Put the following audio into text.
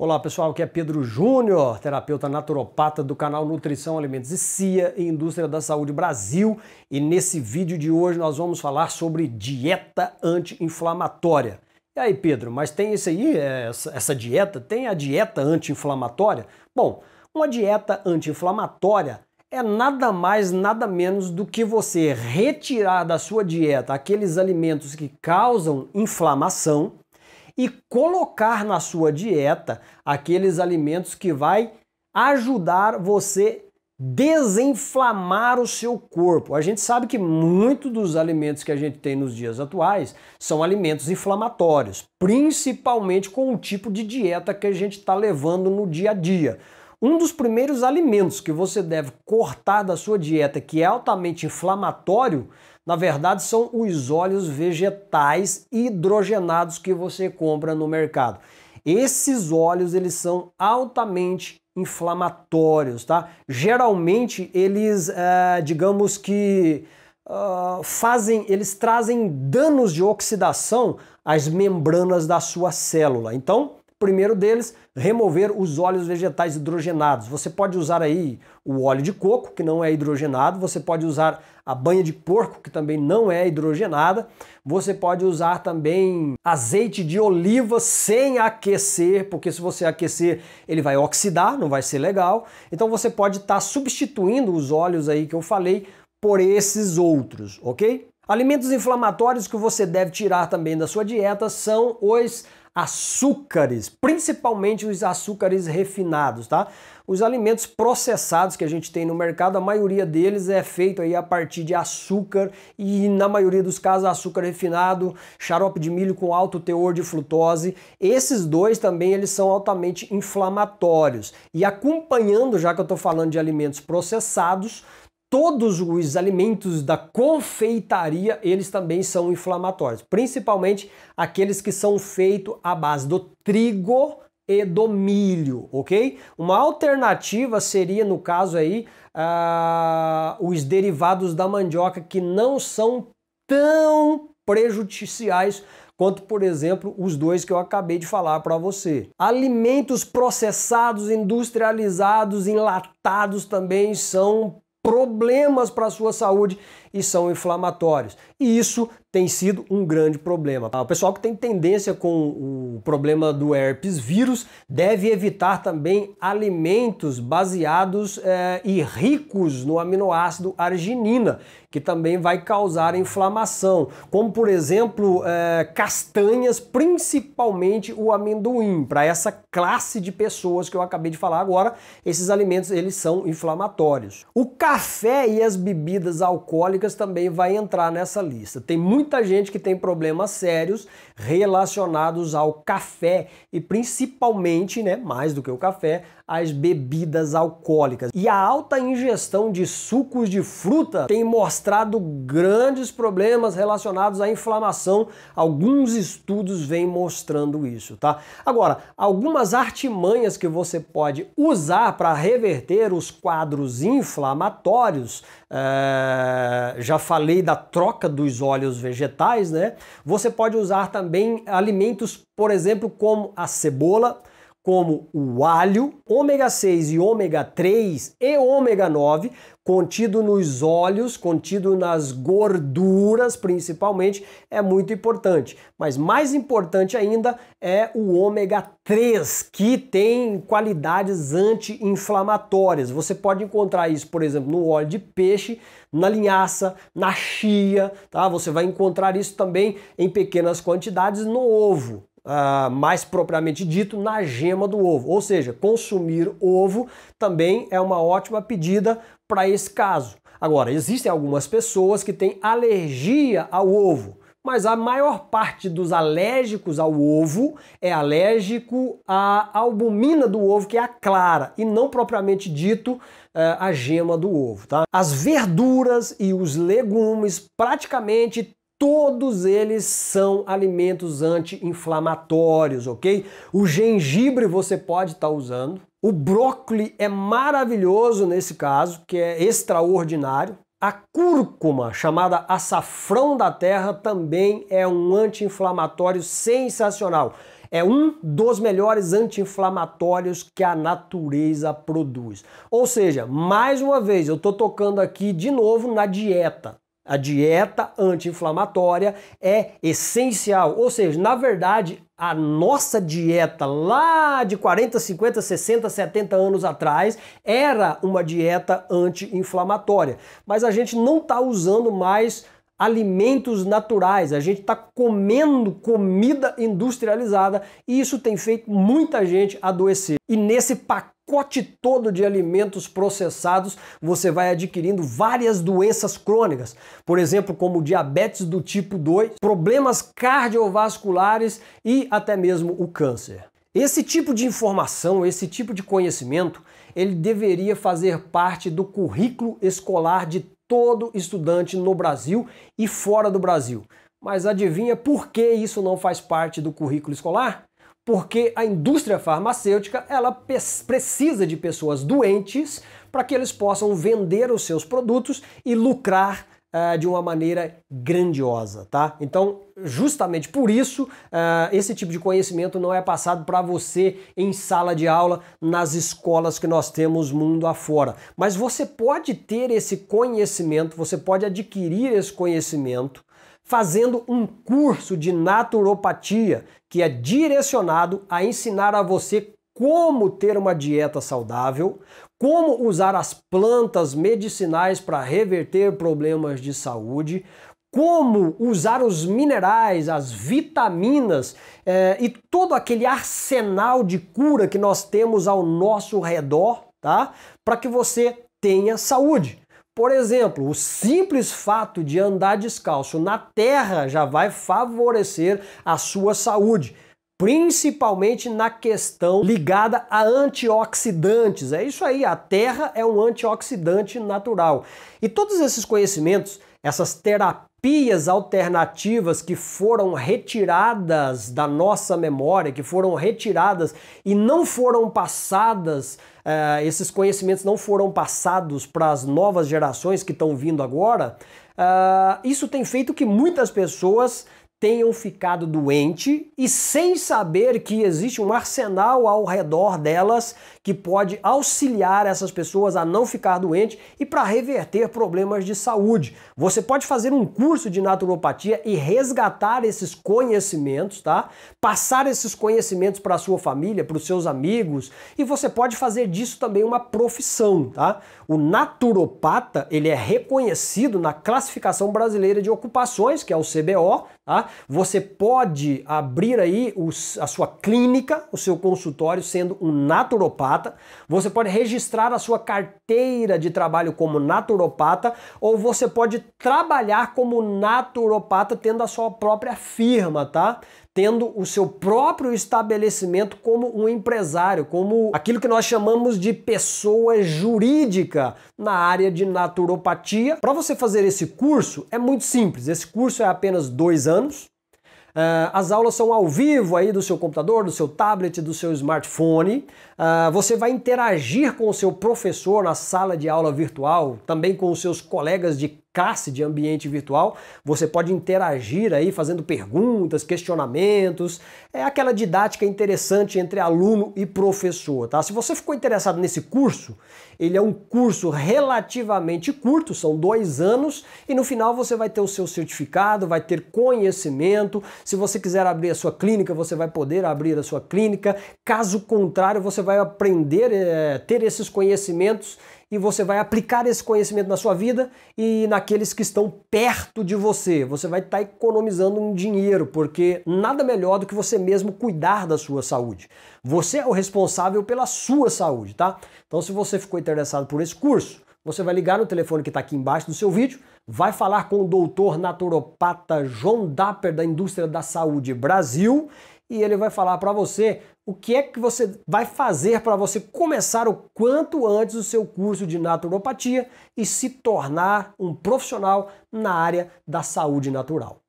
Olá pessoal, aqui é Pedro Júnior, terapeuta naturopata do canal Nutrição, Alimentos e CIA e Indústria da Saúde Brasil. E nesse vídeo de hoje nós vamos falar sobre dieta anti-inflamatória. E aí, Pedro, mas tem isso aí, é, essa dieta? Tem a dieta anti-inflamatória? Bom, uma dieta anti-inflamatória é nada mais, nada menos do que você retirar da sua dieta aqueles alimentos que causam inflamação e colocar na sua dieta aqueles alimentos que vai ajudar você desinflamar o seu corpo. A gente sabe que muitos dos alimentos que a gente tem nos dias atuais são alimentos inflamatórios, principalmente com o tipo de dieta que a gente está levando no dia a dia. Um dos primeiros alimentos que você deve cortar da sua dieta que é altamente inflamatório na verdade, são os óleos vegetais hidrogenados que você compra no mercado. Esses óleos eles são altamente inflamatórios, tá? Geralmente eles, é, digamos que uh, fazem, eles trazem danos de oxidação às membranas da sua célula. Então, primeiro deles, remover os óleos vegetais hidrogenados. Você pode usar aí o óleo de coco, que não é hidrogenado, você pode usar a banha de porco, que também não é hidrogenada, você pode usar também azeite de oliva sem aquecer, porque se você aquecer ele vai oxidar, não vai ser legal. Então você pode estar tá substituindo os óleos aí que eu falei por esses outros, ok? Alimentos inflamatórios que você deve tirar também da sua dieta são os açúcares, principalmente os açúcares refinados, tá? Os alimentos processados que a gente tem no mercado, a maioria deles é feito aí a partir de açúcar e na maioria dos casos açúcar refinado, xarope de milho com alto teor de frutose. Esses dois também eles são altamente inflamatórios. E acompanhando, já que eu estou falando de alimentos processados, todos os alimentos da confeitaria, eles também são inflamatórios, principalmente aqueles que são feitos à base do trigo e do milho, ok? Uma alternativa seria, no caso aí, uh, os derivados da mandioca que não são tão prejudiciais quanto, por exemplo, os dois que eu acabei de falar para você. Alimentos processados, industrializados, enlatados também são problemas para a sua saúde e são inflamatórios. E isso tem sido um grande problema. Tá? O pessoal que tem tendência com o problema do herpes vírus deve evitar também alimentos baseados é, e ricos no aminoácido arginina, que também vai causar inflamação, como por exemplo é, castanhas, principalmente o amendoim. Para essa classe de pessoas que eu acabei de falar agora, esses alimentos eles são inflamatórios. O café e as bebidas alcoólicas também vai entrar nessa lista. Tem muita gente que tem problemas sérios relacionados ao café e principalmente, né, mais do que o café, as bebidas alcoólicas. E a alta ingestão de sucos de fruta tem mostrado grandes problemas relacionados à inflamação. Alguns estudos vêm mostrando isso, tá? Agora, algumas artimanhas que você pode usar para reverter os quadros inflamatórios, é... já falei da troca dos óleos vegetais, né? Você pode usar também alimentos, por exemplo, como a cebola, como o alho, ômega 6 e ômega 3 e ômega 9, contido nos óleos, contido nas gorduras principalmente, é muito importante. Mas mais importante ainda é o ômega 3, que tem qualidades anti-inflamatórias. Você pode encontrar isso, por exemplo, no óleo de peixe, na linhaça, na chia, tá? Você vai encontrar isso também em pequenas quantidades no ovo. Ah, mais propriamente dito, na gema do ovo. Ou seja, consumir ovo também é uma ótima pedida para esse caso. Agora, existem algumas pessoas que têm alergia ao ovo mas a maior parte dos alérgicos ao ovo é alérgico à albumina do ovo, que é a clara, e não propriamente dito eh, a gema do ovo. Tá? As verduras e os legumes praticamente Todos eles são alimentos anti-inflamatórios, ok? O gengibre você pode estar tá usando. O brócoli é maravilhoso nesse caso, que é extraordinário. A cúrcuma, chamada açafrão da terra, também é um anti-inflamatório sensacional. É um dos melhores anti-inflamatórios que a natureza produz. Ou seja, mais uma vez, eu estou tocando aqui de novo na dieta. A dieta anti-inflamatória é essencial, ou seja, na verdade, a nossa dieta lá de 40, 50, 60, 70 anos atrás era uma dieta anti-inflamatória, mas a gente não está usando mais alimentos naturais, a gente está comendo comida industrializada e isso tem feito muita gente adoecer. E nesse pacote pacote todo de alimentos processados, você vai adquirindo várias doenças crônicas, por exemplo, como diabetes do tipo 2, problemas cardiovasculares e até mesmo o câncer. Esse tipo de informação, esse tipo de conhecimento, ele deveria fazer parte do currículo escolar de todo estudante no Brasil e fora do Brasil. Mas adivinha por que isso não faz parte do currículo escolar? porque a indústria farmacêutica ela precisa de pessoas doentes para que eles possam vender os seus produtos e lucrar uh, de uma maneira grandiosa, tá? Então, justamente por isso, uh, esse tipo de conhecimento não é passado para você em sala de aula nas escolas que nós temos mundo afora. Mas você pode ter esse conhecimento, você pode adquirir esse conhecimento fazendo um curso de naturopatia que é direcionado a ensinar a você como ter uma dieta saudável, como usar as plantas medicinais para reverter problemas de saúde, como usar os minerais, as vitaminas é, e todo aquele arsenal de cura que nós temos ao nosso redor, tá? Para que você tenha saúde. Por exemplo, o simples fato de andar descalço na terra já vai favorecer a sua saúde, principalmente na questão ligada a antioxidantes. É isso aí, a terra é um antioxidante natural. E todos esses conhecimentos, essas terapias, pias alternativas que foram retiradas da nossa memória, que foram retiradas e não foram passadas, uh, esses conhecimentos não foram passados para as novas gerações que estão vindo agora, uh, isso tem feito que muitas pessoas tenham ficado doente e sem saber que existe um arsenal ao redor delas que pode auxiliar essas pessoas a não ficar doente e para reverter problemas de saúde. Você pode fazer um curso de naturopatia e resgatar esses conhecimentos, tá? Passar esses conhecimentos para sua família, para os seus amigos, e você pode fazer disso também uma profissão, tá? O naturopata, ele é reconhecido na classificação brasileira de ocupações, que é o CBO, tá? Você pode abrir aí os, a sua clínica, o seu consultório, sendo um naturopata. Você pode registrar a sua carteira de trabalho como naturopata, ou você pode trabalhar como naturopata tendo a sua própria firma, tá? tendo o seu próprio estabelecimento como um empresário, como aquilo que nós chamamos de pessoa jurídica na área de naturopatia. Para você fazer esse curso é muito simples. Esse curso é apenas dois anos. Ah, as aulas são ao vivo aí do seu computador, do seu tablet, do seu smartphone. Ah, você vai interagir com o seu professor na sala de aula virtual, também com os seus colegas de cercar de ambiente virtual. Você pode interagir aí fazendo perguntas, questionamentos. É aquela didática interessante entre aluno e professor, tá? Se você ficou interessado nesse curso, ele é um curso relativamente curto, são dois anos, e no final você vai ter o seu certificado, vai ter conhecimento. Se você quiser abrir a sua clínica, você vai poder abrir a sua clínica. Caso contrário, você vai aprender, é, ter esses conhecimentos e você vai aplicar esse conhecimento na sua vida e naqueles que estão perto de você. Você vai estar tá economizando um dinheiro, porque nada melhor do que você mesmo cuidar da sua saúde. Você é o responsável pela sua saúde, tá? Então, se você ficou interessado por esse curso, você vai ligar no telefone que está aqui embaixo do seu vídeo, vai falar com o doutor naturopata João Dapper da Indústria da Saúde Brasil e ele vai falar para você o que é que você vai fazer para você começar o quanto antes o seu curso de naturopatia e se tornar um profissional na área da saúde natural.